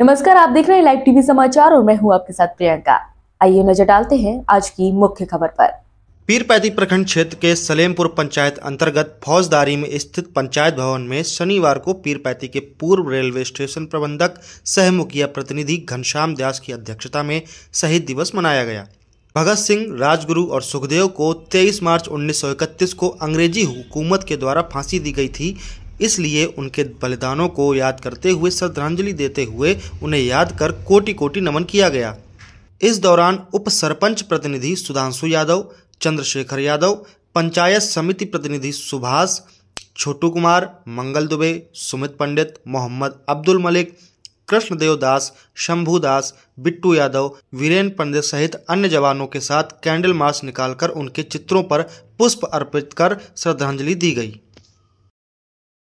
नमस्कार आप देख रहे हैं लाइव टीवी समाचार और मैं हूं आपके साथ प्रियंका आइए नजर डालते हैं आज की मुख्य खबर पर पीर प्रखंड क्षेत्र के सलेमपुर पंचायत अंतर्गत फौजदारी में स्थित पंचायत भवन में शनिवार को पीर पैती के पूर्व रेलवे स्टेशन प्रबंधक सह मुखिया प्रतिनिधि घनश्याम दास की अध्यक्षता में शहीद दिवस मनाया गया भगत सिंह राजगुरु और सुखदेव को 23 मार्च 1931 को अंग्रेजी हुकूमत के द्वारा फांसी दी गई थी इसलिए उनके बलिदानों को याद करते हुए श्रद्धांजलि देते हुए उन्हें याद कर कोटि कोटि नमन किया गया इस दौरान उप सरपंच प्रतिनिधि सुधांशु यादव चंद्रशेखर यादव पंचायत समिति प्रतिनिधि सुभाष छोटू कुमार मंगल दुबे सुमित पंडित मोहम्मद अब्दुल मलिक कृष्णदेव दास शंभू दास बिट्टू यादव वीरेन पंडित सहित अन्य जवानों के साथ कैंडल मार्च निकालकर उनके चित्रों पर पुष्प अर्पित कर श्रद्धांजलि दी गई